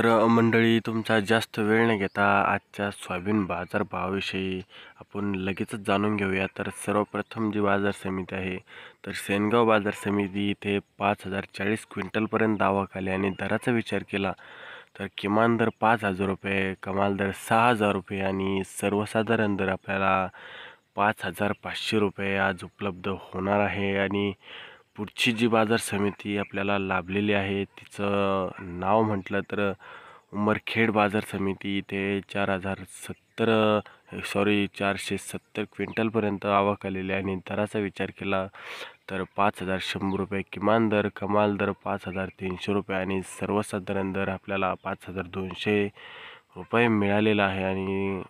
तर मंडळी तुमचा जास्त वेळ न घेता आजच्या सोयाबीन बाजारभावाविषयी आपण लगेचच जाणून घेऊया तर सर्वप्रथम जी बाजार समिती आहे तर सेनगाव बाजार समिती इथे पाच हजार चाळीस क्विंटलपर्यंत दावा खाली आणि दराचा विचार केला तर किमान दर पाच हजार रुपये कमाल दर सहा हजार रुपये आणि सर्वसाधारण दर आपल्याला पाच हजार पाचशे रुपये आज उपलब्ध होणार आहे आणि पुढची जी बाजार समिती आपल्याला लाभलेली आहे तिचं नाव म्हटलं तर उमरखेड बाजार समिती इथे चार हजार सत्तर सॉरी चारशे सत्तर क्विंटलपर्यंत आवक आलेली आहे आणि दराचा विचार केला तर पाच हजार शंभर रुपये किमान दर कमाल दर पाच हजार तीनशे रुपये आणि सर्वसाधारण दर आपल्याला पाच हजार दोनशे रुपये मिळालेला आहे आणि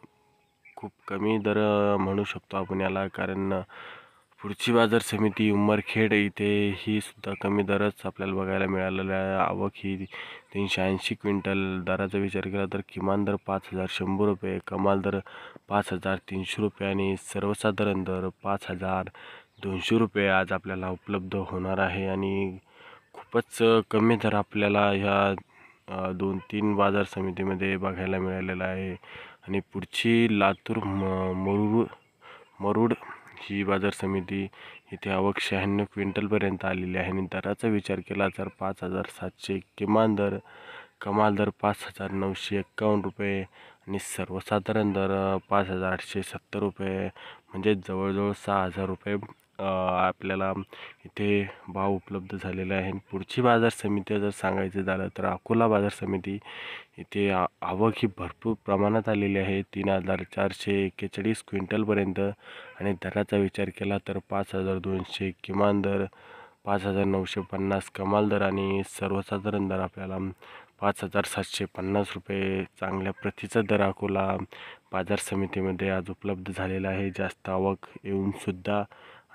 खूप कमी दर म्हणू शकतो आपण याला कारण पुढची बाजार समिती उमरखेड इथे ही सुद्धा कमी दरच आपल्याला बघायला आहे आवक ही तीनशे ऐंशी क्विंटल दराचा विचार केला तर किमान दर पाच हजार शंभर रुपये कमाल दर पाच हजार तीनशे रुपये आणि सर्वसाधारण दर पाच हजार दोनशे रुपये आज आपल्याला उपलब्ध होणार आहे आणि खूपच कमी दर आपल्याला ह्या दोन तीन बाजार समितीमध्ये बघायला मिळालेला आहे आणि पुढची लातूर म मरुड मरुड ही बाजार समिती इथे आवक शहाण्णव क्विंटलपर्यंत आलेली आहे आणि दराचा विचार केला तर पाच हजार सातशे किमान दर कमाल दर पाच हजार नऊशे एक्कावन्न रुपये आणि सर्वसाधारण दर पाच हजार आठशे सत्तर रुपये म्हणजे जवळजवळ सहा हजार रुपये आपल्याला इथे भाव उपलब्ध झालेले आहे पुढची बाजार समिती जर सांगायचं झालं तर अकोला बाजार समिती इथे आवक ही भरपूर प्रमाणात आलेली आहे तीन हजार चारशे एक्केचाळीस क्विंटलपर्यंत आणि दराचा विचार केला तर पाच हजार दोनशे किमान दर पाच हजार नऊशे पन्नास कमाल दर आणि सर्वसाधारण दर आपल्याला पाच हजार सातशे पन्नास रुपये चांगल्या प्रतीचा दर अकोला बाजार समितीमध्ये आज उपलब्ध झालेला आहे जास्त आवक येऊनसुद्धा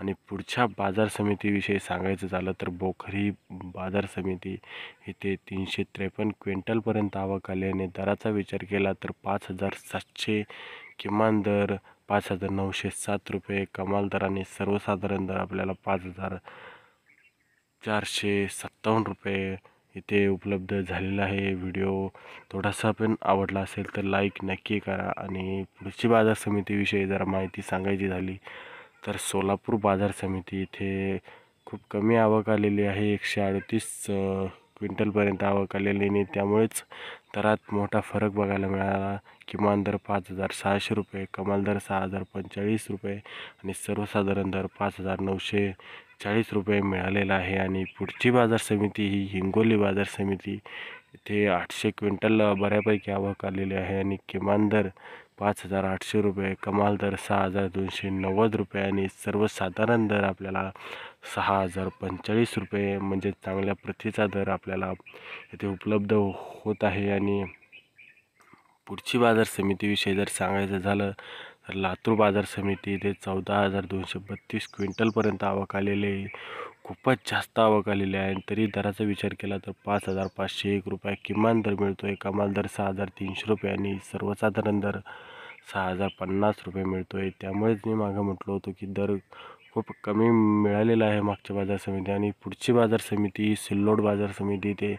आणि पुढच्या बाजार समितीविषयी सांगायचं झालं तर बोखरी बाजार समिती इथे तीनशे त्रेपन्न क्विंटलपर्यंत आवक आली आणि दराचा विचार केला तर पाच हजार सातशे किमान दर पाच हजार नऊशे सात रुपये कमाल दराने सर्वसाधारण दर आपल्याला पाच हजार चारशे सत्तावन्न रुपये इथे उपलब्ध झालेला आहे व्हिडिओ थोडासा पण आवडला असेल तर लाईक नक्की करा आणि पुढची बाजार समितीविषयी जरा माहिती सांगायची झाली तर सोलापूर बाजार समिती इथे खूप कमी आवक आलेली आहे एकशे अडतीस क्विंटलपर्यंत आवक आलेली नाही त्यामुळेच दरात मोठा फरक बघायला मिळाला किमान दर पाच हजार सहाशे रुपये कमाल दर सहा हजार पंचेचाळीस रुपये आणि सर्वसाधारण दर पाच हजार नऊशे चाळीस रुपये मिळालेला आहे आणि पुढची बाजार समिती ही हिंगोली बाजार समिती इथे आठशे क्विंटल बऱ्यापैकी आवक आलेली आहे आणि किमान दर पाच हजार आठशे रुपये कमाल दर सहा हजार दोनशे नव्वद रुपये आणि सर्वसाधारण दर आपल्याला सहा हजार पंचेचाळीस रुपये म्हणजे चांगल्या प्रतीचा दर आपल्याला येथे उपलब्ध होत आहे आणि पुढची बाजार समितीविषयी जर सांगायचं झालं तर लातूर बाजार समिती इथे चौदा हजार दोनशे बत्तीस क्विंटलपर्यंत आवक आलेले खूपच जास्त आवक आलेली आहे तरी दराचा विचार केला तर पाच हजार पाचशे एक रुपये किमान दर मिळतो आहे कमाल दर सहा हजार तीनशे रुपये आणि सर्वसाधारण दर सहा हजार पन्नास रुपये मिळतो आहे त्यामुळेच मी मागं म्हटलो होतो की दर खूप कमी मिळालेला आहे मागच्या बाजार समिती आणि पुढची बाजार समिती सिल्लोड बाजार समिती ते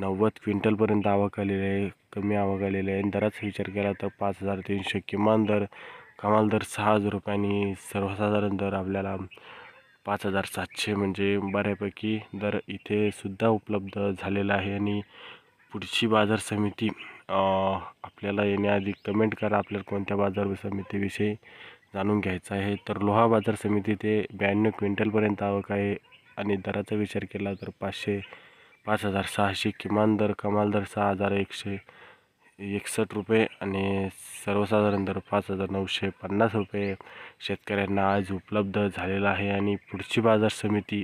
नव्वद क्विंटलपर्यंत आवक आलेली आहे कमी आवक आलेली आहे दराचा विचार केला तर पाच हजार तीनशे किमान दर कमाल दर सहा हजार रुपयांनी सर्वसाधारण दर आपल्याला पाच हजार सातशे म्हणजे बऱ्यापैकी दर इथे सुद्धा उपलब्ध झालेला आहे आणि पुढची बाजार समिती आपल्याला येण्याआधी कमेंट करा आपल्याला कोणत्या बाजार समितीविषयी जाणून घ्यायचं आहे तर लोहा बाजार समिती ते ब्याण्णव क्विंटलपर्यंत आवक आहे आणि दराचा विचार केला तर पाचशे पाच हजार सहाशे किमान दर कमाल दर सहा हजार एकशे एकसष्ट रुपये आणि सर्वसाधारण दर पाच हजार नऊशे पन्नास रुपये शेतकऱ्यांना आज उपलब्ध झालेला आहे आणि पुढची बाजार समिती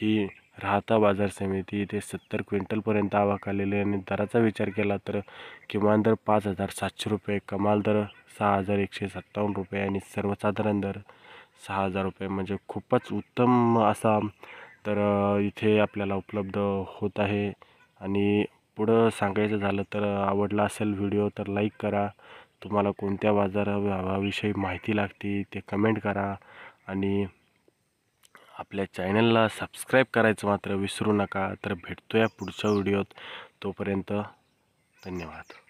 ही राहता बाजार समिती इथे सत्तर क्विंटलपर्यंत आवाक आलेली आहे आणि दराचा विचार केला तर किमान दर पाच हजार सातशे रुपये कमाल दर सहा हजार एकशे सत्तावन्न रुपये आणि सर्वसाधारण दर सहा हजार रुपये म्हणजे खूपच उत्तम असा तर इथे आपल्याला उपलब्ध होत आहे आणि पुढं सांगायचं झालं तर आवडला असेल व्हिडिओ तर लाईक करा तुम्हाला कोणत्या बाजारा माहिती लागते ते कमेंट करा आणि आपल्या चॅनलला सबस्क्राईब करायचं मात्र विसरू नका तर भेटतो या पुढच्या व्हिडिओत तोपर्यंत धन्यवाद